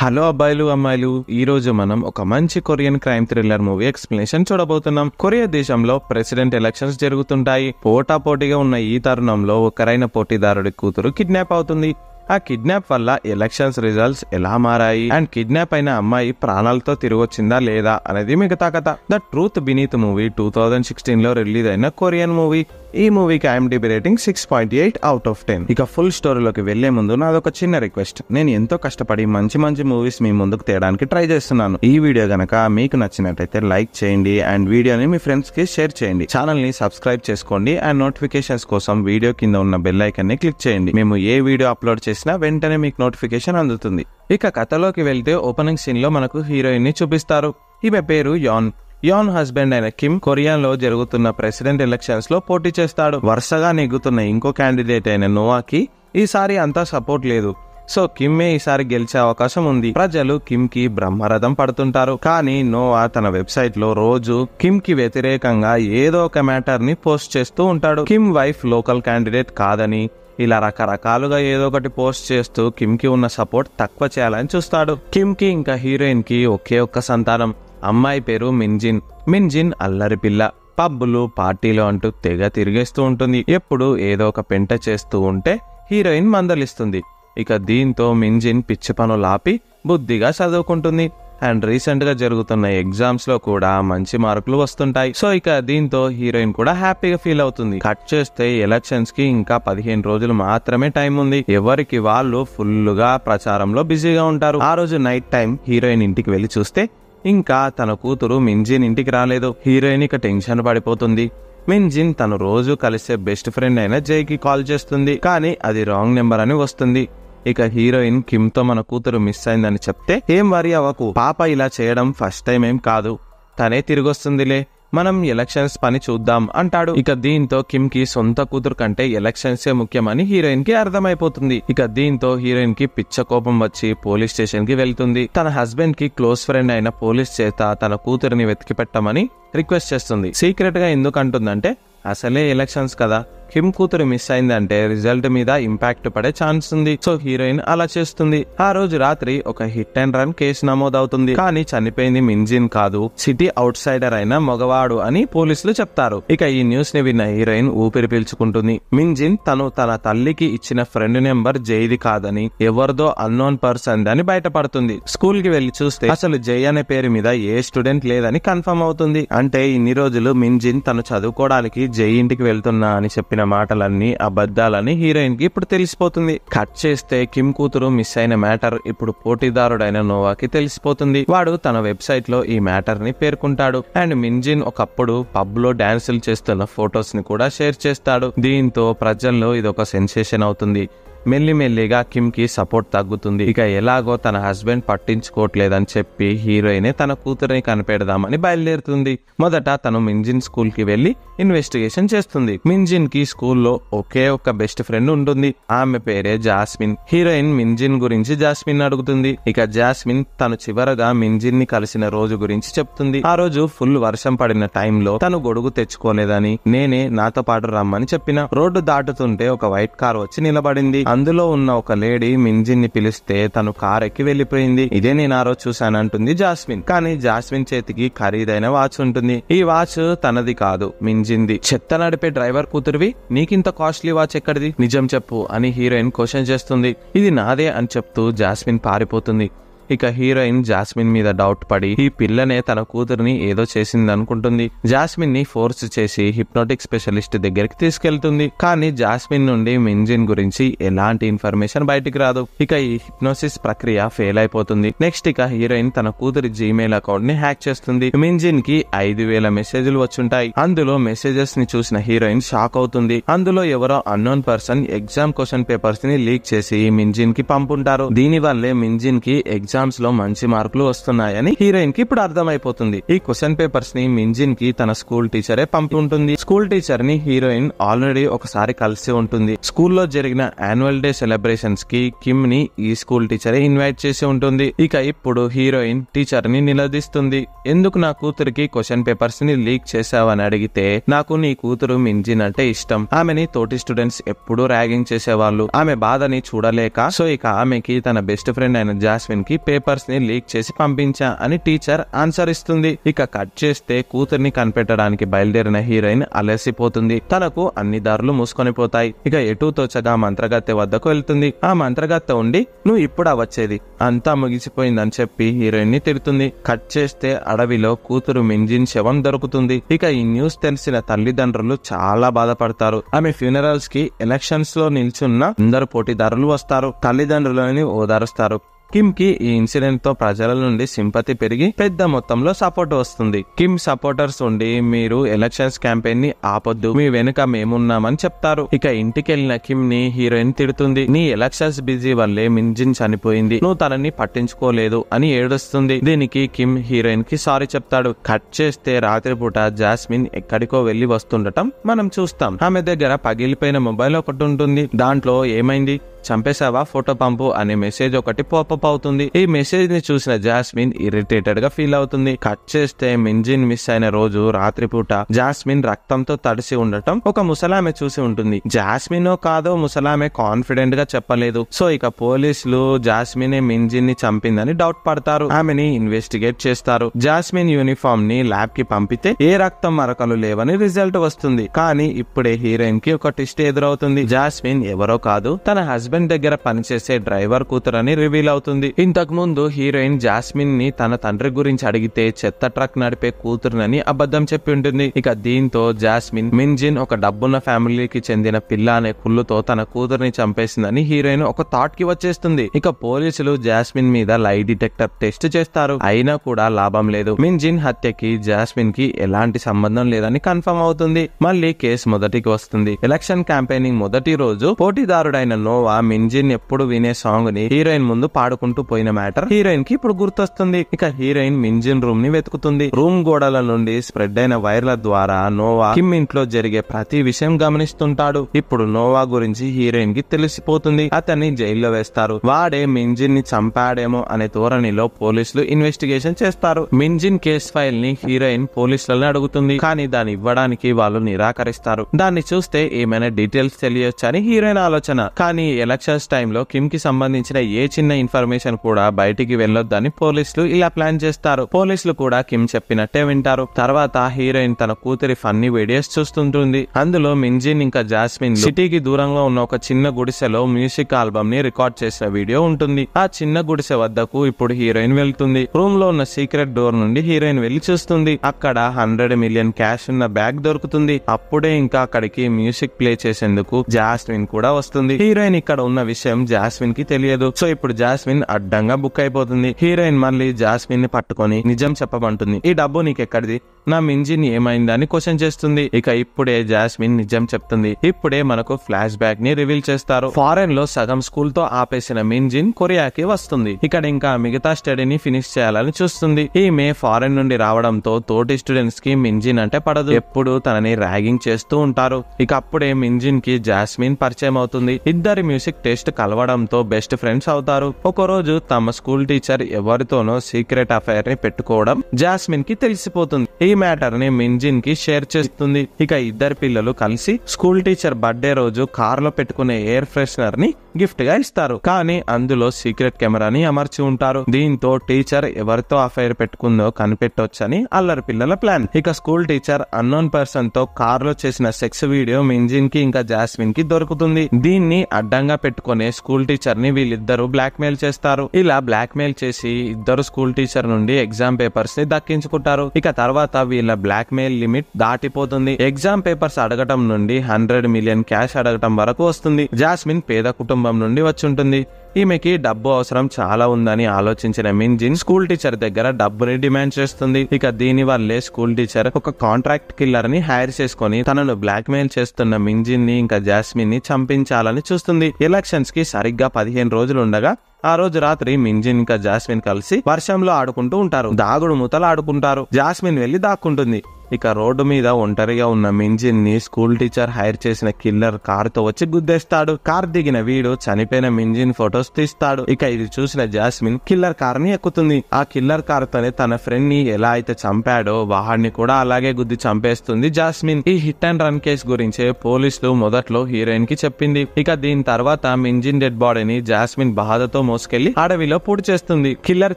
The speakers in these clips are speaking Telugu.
హలో అబ్బాయిలు అమ్మాయిలు ఈ రోజు మనం ఒక మంచి Korean crime thriller movie explanation చూడబోతున్నాం కొరియా దేశంలో ప్రెసిడెంట్ ఎలక్షన్స్ జరుగుతుంటాయి పోటా పోటీగా ఉన్న ఈ తరుణంలో ఒకరైన పోటీదారుడి కూతురు కిడ్నాప్ అవుతుంది ఆ కిడ్నాప్ వల్ల ఎలక్షన్స్ రిజల్ట్స్ ఎలా మారాయి అండ్ కిడ్నాప్ అయిన అమ్మాయి ప్రాణాలతో తిరిగి వచ్చిందా లేదా అనేది మిగతా కథ the truth beneath movie two thousand sixteen లో రిలీజ్ అయిన కొరియన్ మూవీ ఈ మూవీకి IMDb rating six point eight out of ten ఇక ఫుల్ స్టోరీలోకి వెళ్లే ముందు నాదొక చిన్న రిక్వెస్ట్ నేను ఎంతో కష్టపడి మంచి మంచి మూవీస్ మీ ముందుకు తేయడానికి ట్రై చేస్తున్నాను ఈ వీడియో గనక మీకు నచ్చినట్టయితే లైక్ చేయండి అండ్ వీడియోని మీ ఫ్రెండ్స్ కి షేర్ చేయండి ఛానల్ ని సబ్స్క్రైబ్ చేసుకోండి అండ్ నోటిఫికేషన్స్ కోసం వీడియో కింద ఉన్న బెల్ ఐకన్ ని క్లిక్ చేయండి మేము ఏ వీడియో అప్లోడ్ చేసినా వెంటనే మీకు నోటిఫికేషన్ అందుతుంది ఇక కథలోకి వెళ్తే ఓపెనింగ్ సీన్ లో మనకు హీరోయిన్ ని చూపిస్తారు ఈమె పేరు యాన్ యాన్ హస్బెండ్ అయిన కిమ్ కొరియన్ లో జరుగుతున్న ప్రెసిడెంట్ ఎలక్షన్స్ లో పోటీ చేస్తాడు వరుసగా నెగ్గుతున్న ఇంకో క్యాండిడేట్ అయిన నోవాకి ఈసారి అంతా సపోర్ట్ లేదు సో కిమ్మే ఈసారి గెలిచే అవకాశం ఉంది ప్రజలు కిమ్ కి బ్రహ్మరథం పడుతుంటారు కానీ నోవా తన వెబ్సైట్ లో రోజు కిమ్ కి వ్యతిరేకంగా ఏదో ఒక మ్యాటర్ ని పోస్ట్ చేస్తూ ఉంటాడు కిమ్ వైఫ్ లోకల్ క్యాండిడేట్ కాదని ఇలా రకరకాలుగా ఏదో ఒకటి పోస్ట్ చేస్తూ కిమ్ కి ఉన్న సపోర్ట్ తక్కువ చేయాలని చూస్తాడు కిమ్ కి ఇంకా హీరోయిన్ కి ఒకే ఒక్క సంతానం అమ్మాయి పేరు మిన్జిన్ మిన్జిన్ అల్లరి పిల్ల పబ్బులు పార్టీలు అంటూ తెగ తిరిగేస్తూ ఉంటుంది ఎప్పుడు ఏదో ఒక పెంట చేస్తూ ఉంటే హీరోయిన్ మందలిస్తుంది ఇక దీంతో మింజిన్ పిచ్చి పనులు ఆపి బుద్ధిగా చదువుకుంటుంది అండ్ రీసెంట్గా జరుగుతున్న ఎగ్జామ్స్లో కూడా మంచి మార్కులు వస్తుంటాయి సో ఇక దీంతో హీరోయిన్ కూడా హ్యాపీగా ఫీల్ అవుతుంది కట్ చేస్తే ఎలక్షన్స్కి ఇంకా పదిహేను రోజులు మాత్రమే టైం ఉంది ఎవరికి వాళ్ళు గా ప్రచారంలో బిజీగా ఉంటారు ఆ రోజు నైట్ టైం హీరోయిన్ ఇంటికి వెళ్ళి చూస్తే ఇంకా తన కూతురు మింజిన్ ఇంటికి రాలేదు హీరోయిన్ ఇక టెన్షన్ పడిపోతుంది మింజిన్ తను రోజు కలిసే బెస్ట్ ఫ్రెండ్ అయిన జైకి కాల్ చేస్తుంది కానీ అది రాంగ్ నెంబర్ అని వస్తుంది ఇక హీరోయిన్ కిమ్ తో మన కూతురు మిస్ అయిందని చెప్తే ఏం వరి అవకు పాప ఇలా చేయడం ఫస్ట్ టైం ఏం కాదు తనే తిరిగొస్తుందిలే మనం ఎలక్షన్స్ పని చూద్దాం అంటాడు ఇక దీంతో కిమ్ కి సొంత కూతురు కంటే ఎలక్షన్స్ ఏ ముఖ్యమని హీరోయిన్ కి అర్థమైపోతుంది ఇక దీంతో హీరోయిన్ కి పిచ్చ కోపం వచ్చి పోలీస్ స్టేషన్ కి వెళ్తుంది తన హస్బెండ్ కి క్లోజ్ ఫ్రెండ్ అయిన పోలీస్ చేత తన కూతురిని వెతికి పెట్టమని రిక్వెస్ట్ చేస్తుంది సీక్రెట్ గా ఎందుకు అంటుందంటే అసలే ఎలక్షన్స్ కదా కిమ్ కూతురు మిస్ అయిందంటే రిజల్ట్ మీద ఇంపాక్ట్ పడే ఛాన్స్ ఉంది సో హీరోయిన్ అలా చేస్తుంది ఆ రోజు రాత్రి ఒక హిట్ అండ్ రన్ కేసు నమోదవుతుంది కానీ చనిపోయింది మింజిన్ కాదు సిటీ అవుట్ సైడర్ అయిన మగవాడు అని పోలీసులు చెప్తారు ఇక ఈ న్యూస్ ని విన్న హీరోయిన్ ఊపిరి పీల్చుకుంటుంది మింజిన్ తను తన తల్లికి ఇచ్చిన ఫ్రెండ్ నెంబర్ జైది కాదని ఎవరిదో అన్నోన్ పర్సన్ అని బయటపడుతుంది స్కూల్ కి వెళ్లి చూస్తే అసలు జై అనే పేరు మీద ఏ స్టూడెంట్ లేదని కన్ఫర్మ్ అవుతుంది అంటే ఇన్ని రోజులు మింజిన్ తను చదువుకోవడానికి జై ఇంటికి వెళ్తున్నా అని చెప్పిన చెప్పిన మాటలన్నీ అబద్ధాలని హీరోయిన్ కి ఇప్పుడు తెలిసిపోతుంది కట్ చేస్తే కిమ్ కూతురు మిస్ అయిన మ్యాటర్ ఇప్పుడు పోటీదారుడైన నోవాకి తెలిసిపోతుంది వాడు తన వెబ్సైట్ లో ఈ మ్యాటర్ ని పేర్కొంటాడు అండ్ మింజిన్ ఒకప్పుడు పబ్ లో డాన్సులు చేస్తున్న ఫొటోస్ ని కూడా షేర్ చేస్తాడు దీంతో ప్రజల్లో ఇది ఒక సెన్సేషన్ అవుతుంది మెల్లిమెల్లిగా కిమ్ కి సపోర్ట్ తగ్గుతుంది ఇక ఎలాగో తన హస్బెండ్ పట్టించుకోవట్లేదని చెప్పి హీరోయిన్ తన కూతురిని కనిపెడదామని బయలుదేరుతుంది మొదట తను మింజిన్ స్కూల్ కి వెళ్లి ఇన్వెస్టిగేషన్ చేస్తుంది మిన్జిన్ కి స్కూల్లో ఒకే ఒక బెస్ట్ ఫ్రెండ్ ఉంటుంది ఆమె పేరే జాస్మిన్ హీరోయిన్ మిన్జిన్ గురించి జాస్మిన్ అడుగుతుంది ఇక జాస్మిన్ తను చివరగా మిన్జిన్ ని కలిసిన రోజు గురించి చెప్తుంది ఆ రోజు ఫుల్ వర్షం పడిన టైంలో తను గొడుగు తెచ్చుకోలేదని నేనే నాతో పాటు రమ్మని చెప్పిన రోడ్డు దాటుతుంటే ఒక వైట్ కార్ వచ్చి నిలబడింది అందులో ఉన్న ఒక లేడీ మింజిన్ ని పిలిస్తే తను కార్ ఎక్కి వెళ్లిపోయింది ఇదే నేను ఆ రోజు చూశానంటుంది జాస్మిన్ కానీ జాస్మిన్ చేతికి ఖరీదైన వాచ్ ఉంటుంది ఈ వాచ్ తనది కాదు మింజిన్ ప్రశ్నించింది చెత్త నడిపే డ్రైవర్ కూతురివి నీకింత కాస్ట్లీ వాచ్ ఎక్కడిది నిజం చెప్పు అని హీరోయిన్ క్వశ్చన్ చేస్తుంది ఇది నాదే అని చెప్తూ జాస్మిన్ పారిపోతుంది ఇక హీరోయిన్ జాస్మిన్ మీద డౌట్ పడి ఈ పిల్లనే తన కూతురిని ఏదో చేసింది అనుకుంటుంది జాస్మిన్ ని ఫోర్స్ చేసి హిప్నోటిక్ స్పెషలిస్ట్ దగ్గరికి తీసుకెళ్తుంది కానీ జాస్మిన్ నుండి మింజిన్ గురించి ఎలాంటి ఇన్ఫర్మేషన్ బయటికి రాదు ఇక ఈ హిప్నోసిస్ ప్రక్రియ ఫెయిల్ అయిపోతుంది నెక్స్ట్ ఇక హీరోయిన్ తన కూతురి జీమెయిల్ అకౌంట్ ని హ్యాక్ చేస్తుంది మింజిన్ కి ఐదు వేల మెసేజ్లు వచ్చుంటాయి అందులో మెసేజెస్ ని చూసిన హీరోయిన్ షాక్ అవుతుంది అందులో ఎవరో unknown person exam question papers ని లీక్ చేసి మింజిన్ కి పంపుంటారు దీని వల్లే మింజిన్ కి ఎగ్జామ్ ఎగ్జామ్స్ లో మంచి మార్కులు వస్తున్నాయని హీరోయిన్ కి ఇప్పుడు అర్థమైపోతుంది ఈ క్వశ్చన్ పేపర్స్ ని మింజిన్ కి తన స్కూల్ టీచరే పంపి ఉంటుంది స్కూల్ టీచర్ ని హీరోయిన్ ఆల్రెడీ ఒకసారి కలిసి ఉంటుంది స్కూల్లో జరిగిన యాన్యువల్ డే సెలబ్రేషన్స్ కి కిమ్ ని ఈ స్కూల్ టీచరే ఇన్వైట్ చేసి ఉంటుంది ఇక ఇప్పుడు హీరోయిన్ టీచర్ ని నిలదీస్తుంది ఎందుకు నా కూతురికి క్వశ్చన్ పేపర్స్ ని లీక్ చేశావని అడిగితే నాకు నీ కూతురు మింజిన్ అంటే ఇష్టం ఆమెని తోటి స్టూడెంట్స్ ఎప్పుడూ ర్యాగింగ్ చేసేవాళ్ళు ఆమె బాధని చూడలేక సో ఇక ఆమెకి తన బెస్ట్ ఫ్రెండ్ అయిన జాస్మిన్ కి పేపర్స్ ని లీక్ చేసి పంపించా అని టీచర్ ఆన్సర్ ఇస్తుంది ఇక కట్ చేస్తే కూతుర్ని కనిపెట్టడానికి బయలుదేరిన హీరోయిన్ అలసిపోతుంది తనకు అన్ని దారులు మూసుకొని పోతాయి ఇక ఎటు తోచగా మంత్రగత్తె వద్దకు వెళ్తుంది ఆ మంత్రగత్తె ఉండి నువ్వు ఇప్పుడా వచ్చేది అంతా ముగిసిపోయిందని చెప్పి హీరోయిన్ ని తిడుతుంది కట్ చేస్తే అడవిలో కూతురు మింజిన్ శవం దొరుకుతుంది ఇక ఈ న్యూస్ తెలిసిన తల్లిదండ్రులు చాలా బాధపడతారు ఆమె ఫ్యూనరల్స్ కి ఎలక్షన్స్ లో నిల్చున్న అందరు పోటీదారులు వస్తారు తల్లిదండ్రులని ఓదారుస్తారు కిమ్ కి ఈ ఇన్సిడెంట్ తో ప్రజల నుండి సింపతి పెరిగి పెద్ద మొత్తంలో సపోర్ట్ వస్తుంది కిమ్ సపోర్టర్స్ ఉండి మీరు ఎలక్షన్స్ క్యాంపెయిన్ ని ఆపొద్దు మీ వెనుక మేమున్నామని చెప్తారు ఇక ఇంటికి వెళ్లిన కిమ్ ని హీరోయిన్ తిడుతుంది నీ ఎలక్షన్స్ బిజీ వల్లే మింజిన్ చనిపోయింది నువ్వు తనని పట్టించుకోలేదు అని ఏడుస్తుంది దీనికి కిమ్ హీరోయిన్ కి సారీ చెప్తాడు కట్ చేస్తే రాత్రిపూట జాస్మిన్ ఎక్కడికో వెళ్లి వస్తుండటం మనం చూస్తాం ఆమె దగ్గర పగిలిపోయిన మొబైల్ ఒకటి ఉంటుంది దాంట్లో ఏమైంది చంపేశావా ఫోటో పంపు అనే మెసేజ్ ఒకటి పాపప్ అవుతుంది ఈ మెసేజ్ ని చూసిన జాస్మిన్ ఇరిటేటెడ్ గా ఫీల్ అవుతుంది కట్ చేస్తే ఇంజిన్ మిస్ అయిన రోజు రాత్రిపూట జాస్మిన్ రక్తంతో తడిసి ఉండటం ఒక ముసలామె చూసి ఉంటుంది జాస్మినో కాదో ముసలామె కాన్ఫిడెంట్ గా చెప్పలేదు సో ఇక పోలీసులు జాస్మిన్ మింజిన్ ని చంపిందని డౌట్ పడతారు ఆమెని ఇన్వెస్టిగేట్ చేస్తారు జాస్మిన్ యూనిఫామ్ ని ల్యాబ్ కి పంపితే ఏ రక్తం మరకలు లేవని రిజల్ట్ వస్తుంది కానీ ఇప్పుడే హీరోయిన్ కి ఒక టిస్ట్ ఎదురవుతుంది జాస్మిన్ ఎవరో కాదు తన హస్బెండ్ హస్బెండ్ దగ్గర పనిచేసే డ్రైవర్ కూతురని రివీల్ అవుతుంది ఇంతకు ముందు హీరోయిన్ జాస్మిన్ ని తన తండ్రి గురించి అడిగితే చెత్త ట్రక్ నడిపే కూతురునని అబద్ధం చెప్పి ఉంటుంది ఇక దీంతో జాస్మిన్ మిన్జిన్ ఒక డబ్బున్న ఫ్యామిలీకి చెందిన పిల్ల అనే కుళ్ళుతో తన కూతురుని చంపేసిందని హీరోయిన్ ఒక థాట్ కి వచ్చేస్తుంది ఇక పోలీసులు జాస్మిన్ మీద లై డిటెక్టర్ టెస్ట్ చేస్తారు అయినా కూడా లాభం లేదు మిన్జిన్ హత్యకి జాస్మిన్ కి ఎలాంటి సంబంధం లేదని కన్ఫర్మ్ అవుతుంది మళ్ళీ కేసు మొదటికి వస్తుంది ఎలక్షన్ క్యాంపెయినింగ్ మొదటి రోజు పోటీదారుడైన నోవా మింజిన్ ఎప్పుడు వినే సాంగ్ ని హీరోయిన్ ముందు పాడుకుంటూ పోయిన మ్యాటర్ హీరోయిన్ కి ఇప్పుడు గుర్తొస్తుంది ఇక హీరోయిన్ మింజిన్ రూమ్ ని వెతుకుతుంది రూమ్ గోడల నుండి స్ప్రెడ్ అయిన వైర్ల ద్వారా నోవా కిమ్ ఇంట్లో జరిగే ప్రతి విషయం గమనిస్తుంటాడు ఇప్పుడు నోవా గురించి హీరోయిన్ కి తెలిసిపోతుంది అతన్ని జైల్లో వేస్తారు వాడే మింజిన్ ని చంపాడేమో అనే ధోరణిలో పోలీసులు ఇన్వెస్టిగేషన్ చేస్తారు మింజిన్ కేస్ ఫైల్ ని హీరోయిన్ పోలీసులని అడుగుతుంది కానీ దాన్ని ఇవ్వడానికి వాళ్ళు నిరాకరిస్తారు దాన్ని చూస్తే ఏమైనా డీటెయిల్స్ తెలియొచ్చని హీరోయిన్ ఆలోచన కానీ ఎలక్షన్స్ టైంలో కిమ్కి సంబంధించిన ఏ చిన్న ఇన్ఫర్మేషన్ కూడా బయటికి వెళ్ళొద్దని పోలీసులు ఇలా ప్లాన్ చేస్తారు పోలీసులు కూడా కిమ్ చెప్పినట్టే వింటారు తర్వాత హీరోయిన్ తన కూతురి ఫన్నీ వీడియోస్ చూస్తుంటుంది అందులో మింజిన్ ఇంకా జాస్మిన్ సిటీకి దూరంగా ఉన్న ఒక చిన్న గుడిసెలో మ్యూజిక్ ఆల్బమ్ ని రికార్డ్ చేసిన వీడియో ఉంటుంది ఆ చిన్న గుడిసె వద్దకు ఇప్పుడు హీరోయిన్ వెళ్తుంది రూమ్ లో ఉన్న సీక్రెట్ డోర్ నుండి హీరోయిన్ వెళ్లి చూస్తుంది అక్కడ హండ్రెడ్ మిలియన్ క్యాష్ ఉన్న బ్యాగ్ దొరుకుతుంది అప్పుడే ఇంకా అక్కడికి మ్యూజిక్ ప్లే చేసేందుకు జాస్మిన్ కూడా వస్తుంది హీరోయిన్ ఇక్కడ అక్కడ ఉన్న విషయం జాస్మిన్ కి తెలియదు సో ఇప్పుడు జాస్మిన్ అడ్డంగా బుక్ అయిపోతుంది హీరోయిన్ మళ్ళీ జాస్మిన్ ని పట్టుకొని నిజం చెప్పమంటుంది ఈ డబ్బు నీకెక్కడిది నా మింజిన్ ఏమైంది అని క్వశ్చన్ చేస్తుంది ఇక ఇప్పుడే జాస్మిన్ నిజం చెప్తుంది ఇప్పుడే మనకు ఫ్లాష్ బ్యాక్ ని రివీల్ చేస్తారు ఫారెన్ లో సగం స్కూల్ తో ఆపేసిన మింజిన్ కొరియాకి వస్తుంది ఇక్కడ ఇంకా మిగతా స్టడీని ఫినిష్ చేయాలని చూస్తుంది ఈమె ఫారెన్ నుండి రావడంతో తోటి స్టూడెంట్స్ కి మింజిన్ అంటే పడదు ఎప్పుడు తనని ర్యాగింగ్ చేస్తూ ఉంటారు ఇక అప్పుడే మింజిన్ కి జాస్మిన్ పరిచయం అవుతుంది ఇద్దరి మ్యూజిక్ టేస్ట్ కలవడంతో బెస్ట్ ఫ్రెండ్స్ అవుతారు ఒకరోజు తమ స్కూల్ టీచర్ ఎవరితోనో సీక్రెట్ అఫైర్ ని పెట్టుకోవడం జాస్మిన్ కి తెలిసిపోతుంది మ్యాటర్ ని మింజిన్ కి షేర్ చేస్తుంది ఇక ఇద్దరు పిల్లలు కలిసి స్కూల్ టీచర్ బర్త్డే రోజు కార్ లో పెట్టుకునే ఎయిర్ ఫ్రెషనర్ ని గిఫ్ట్ గా ఇస్తారు కానీ అందులో సీక్రెట్ కెమెరాని అమర్చి ఉంటారు దీంతో టీచర్ ఎవరితో అఫైర్ పెట్టుకుందో కనిపెట్టొచ్చని అల్లరి పిల్లల ప్లాన్ ఇక స్కూల్ టీచర్ అన్నోన్ పర్సన్ తో కార్ లో చేసిన సెక్స్ వీడియో మింజిన్ కి ఇంకా జాస్మిన్ కి దొరుకుతుంది దీన్ని అడ్డంగా పెట్టుకునే స్కూల్ టీచర్ ని వీళ్ళిద్దరూ బ్లాక్ మెయిల్ చేస్తారు ఇలా బ్లాక్ మెయిల్ చేసి ఇద్దరు స్కూల్ టీచర్ నుండి ఎగ్జామ్ పేపర్స్ ని దక్కించుకుంటారు ఇక తర్వాత వీళ్ళ బ్లాక్ మెయిల్ లిమిట్ దాటిపోతుంది ఎగ్జామ్ పేపర్స్ అడగటం నుండి హండ్రెడ్ మిలియన్ క్యాష్ అడగటం వరకు వస్తుంది జాస్మిన్ పేద కుటుంబం నుండి వచ్చుంటుంది ఈమెకి డబ్బు అవసరం చాలా ఉందని ఆలోచించిన మింజిన్ స్కూల్ టీచర్ దగ్గర డబ్బుని డిమాండ్ చేస్తుంది ఇక దీని వల్లే స్కూల్ టీచర్ ఒక కాంట్రాక్ట్ కిల్లర్ ని హైర్ చేసుకుని తనను బ్లాక్ మెయిల్ చేస్తున్న మింజిన్ ని ఇంకా జాస్మిన్ ని చంపించాలని చూస్తుంది ఎలక్షన్స్ కి సరిగ్గా పదిహేను రోజులు ఉండగా ఆ రోజు రాత్రి మింజిన్ ఇంకా జాస్మిన్ కలిసి వర్షంలో ఆడుకుంటూ ఉంటారు దాగుడు మూతలు ఆడుకుంటారు జాస్మిన్ వెళ్లి దాక్కుంటుంది ఇక రోడ్డు మీద ఒంటరిగా ఉన్న మింజిన్ ని స్కూల్ టీచర్ హైర్ చేసిన కిల్లర్ కారుతో వచ్చి గుద్దేస్తాడు కార్ దిగిన వీడు చనిపోయిన మింజిన్ ఫొటోస్ తీస్తాడు ఇక ఇది చూసిన జాస్మిన్ కిల్లర్ కార్ ని ఎక్కుతుంది ఆ కిల్లర్ కార్ తోనే తన ఫ్రెండ్ ని ఎలా అయితే చంపాడో వాహాన్ని కూడా అలాగే గుద్ది చంపేస్తుంది జాస్మిన్ ఈ హిట్ అండ్ రన్ కేసు గురించి పోలీసులు మొదట్లో హీరోయిన్ కి చెప్పింది ఇక దీని తర్వాత మింజిన్ డెడ్ బాడీని జాస్మిన్ బాధతో మోసుకెళ్లి అడవిలో పూడి చేస్తుంది కిల్లర్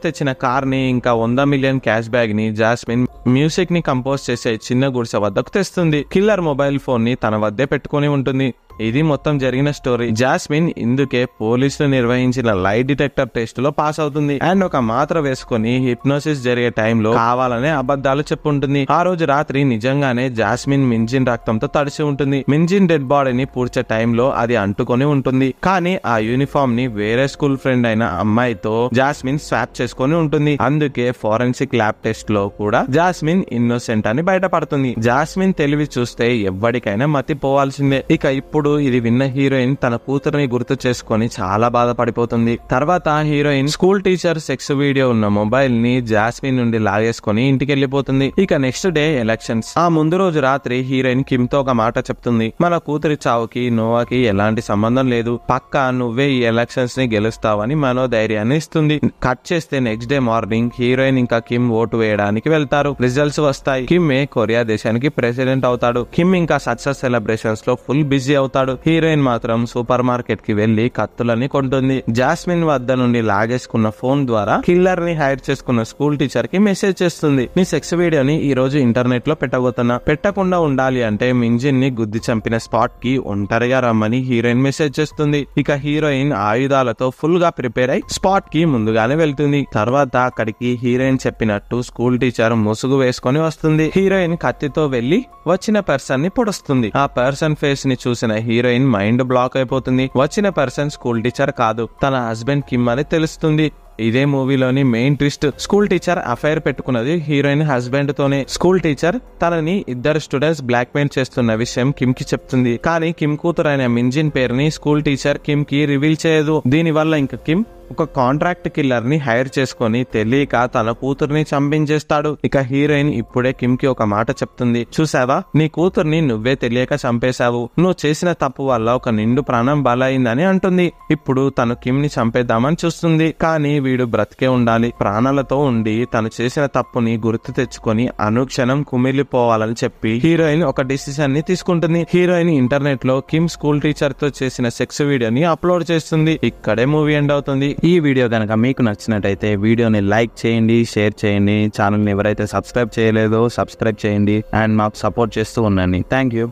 తెచ్చిన కార్ ని ఇంకా వంద మిలియన్ క్యాష్ బ్యాగ్ ని జాస్మిన్ మ్యూజిక్ ని కంపోజ్ చేసి చేసే చిన్న గుడిసె వద్దకు తెస్తుంది కిల్లర్ మొబైల్ ఫోన్ ని తన వద్దే పెట్టుకుని ఉంటుంది ఇది మొత్తం జరిగిన స్టోరీ జాస్మిన్ ఇందుకే పోలీసులు నిర్వహించిన లై డిటెక్టర్ టెస్ట్ లో పాస్ అవుతుంది అండ్ ఒక మాత్ర వేసుకుని హిప్నోసిస్ జరిగే టైంలో కావాలనే అబద్ధాలు చెప్పుంటుంది ఆ రోజు రాత్రి నిజంగానే జాస్మిన్ మింజిన్ రక్తంతో తడిసి ఉంటుంది మింజిన్ డెడ్ బాడీని పూడ్చే టైంలో అది అంటుకొని ఉంటుంది కానీ ఆ యూనిఫామ్ ని వేరే స్కూల్ ఫ్రెండ్ అయిన అమ్మాయితో జాస్మిన్ స్వాప్ చేసుకుని ఉంటుంది అందుకే ఫోరెన్సిక్ ల్యాబ్ టెస్ట్ లో కూడా జాస్మిన్ ఇన్నోసెంట్ అని బయటపడుతుంది జాస్మిన్ తెలివి చూస్తే ఎవరికైనా మతిపోవాల్సిందే ఇక ఇప్పుడు అప్పుడు ఇది విన్న హీరోయిన్ తన కూతురుని గుర్తు చేసుకుని చాలా బాధపడిపోతుంది తర్వాత heroine school teacher sex video ఉన్న మొబైల్ ని జాస్మిన్ నుండి లాగేసుకుని ఇంటికి వెళ్లిపోతుంది ఇక నెక్స్ట్ డే ఎలక్షన్స్ ఆ ముందు రోజు రాత్రి హీరోయిన్ కిమ్ తో ఒక మాట చెప్తుంది మన కూతురి చావుకి నోవాకి ఎలాంటి సంబంధం లేదు పక్కా నువ్వే ఈ ఎలక్షన్స్ ని గెలుస్తావని మనోధైర్యాన్ని ఇస్తుంది కట్ చేస్తే నెక్స్ట్ డే మార్నింగ్ హీరోయిన్ ఇంకా కిమ్ ఓటు వేయడానికి వెళ్తారు రిజల్ట్స్ వస్తాయి కిమ్ ఏ కొరియా దేశానికి ప్రెసిడెంట్ అవుతాడు కిమ్ ఇంకా సక్సెస్ సెలబ్రేషన్స్ లో ఫుల్ బిజీ అవుతాడు చేస్తాడు హీరోయిన్ మాత్రం సూపర్ మార్కెట్ కి వెళ్లి కత్తులని కొంటుంది జాస్మిన్ వద్ద నుండి లాగేసుకున్న ఫోన్ ద్వారా కిల్లర్ ని హైర్ చేసుకున్న స్కూల్ టీచర్ కి మెసేజ్ చేస్తుంది మీ సెక్స్ వీడియోని ఈ రోజు ఇంటర్నెట్ లో పెట్టబోతున్నా పెట్టకుండా ఉండాలి అంటే మింజిన్ ని గుద్ది చంపిన స్పాట్ కి ఒంటరిగా రమ్మని హీరోయిన్ మెసేజ్ చేస్తుంది ఇక హీరోయిన్ ఆయుధాలతో ఫుల్ గా ప్రిపేర్ అయి స్పాట్ కి ముందుగానే వెళ్తుంది తర్వాత అక్కడికి హీరోయిన్ చెప్పినట్టు స్కూల్ టీచర్ ముసుగు వేసుకొని వస్తుంది హీరోయిన్ కత్తితో వెళ్లి వచ్చిన పర్సన్ ని పొడుస్తుంది ఆ పర్సన్ ఫేస్ ని చూసిన హీరోయిన్ మైండ్ బ్లాక్ అయిపోతుంది వచ్చిన పర్సన్ స్కూల్ టీచర్ కాదు తన హస్బెండ్ కిమ్ అని తెలుస్తుంది ఇదే మూవీలోని main twist school teacher affair పెట్టుకున్నది హీరోయిన్ హస్బెండ్ తోనే స్కూల్ టీచర్ తనని ఇద్దరు స్టూడెంట్స్ బ్లాక్ మెయిల్ చేస్తున్న విషయం కిమ్ కి చెప్తుంది కానీ కిమ్ కూతురు అయిన మింజిన్ పేరుని స్కూల్ టీచర్ కిమ్ కి రివీల్ చేయదు దీని వల్ల ఇంకా కిమ్ ఒక కాంట్రాక్ట్ కిల్లర్ ని హైర్ చేసుకుని తెలియక తన కూతుర్ని చంపించేస్తాడు ఇక హీరోయిన్ ఇప్పుడే కిమ్ కి ఒక మాట చెప్తుంది చూసావా నీ కూతుర్ని నువ్వే తెలియక చంపేశావు నువ్వు చేసిన తప్పు వల్ల ఒక నిండు ప్రాణం బలైందని అంటుంది ఇప్పుడు తను కిమ్ ని చంపేద్దామని చూస్తుంది కానీ వీడు బ్రతికే ఉండాలి ప్రాణాలతో ఉండి తను చేసిన తప్పుని గుర్తు తెచ్చుకొని అనుక్షణం కుమిలిపోవాలని చెప్పి హీరోయిన్ ఒక డిసిషన్ ని తీసుకుంటుంది హీరోయిన్ ఇంటర్నెట్ లో కిమ్ స్కూల్ టీచర్ తో చేసిన సెక్స్ వీడియోని అప్లోడ్ చేస్తుంది ఇక్కడే మూవీ ఎండ్ అవుతుంది ఈ వీడియో కనుక మీకు నచ్చినట్టయితే వీడియోని లైక్ చేయండి షేర్ చేయండి ఛానల్ ఎవరైతే సబ్స్క్రైబ్ చేయలేదో సబ్స్క్రైబ్ చేయండి అండ్ మాకు సపోర్ట్ చేస్తూ ఉండండి థ్యాంక్ యూ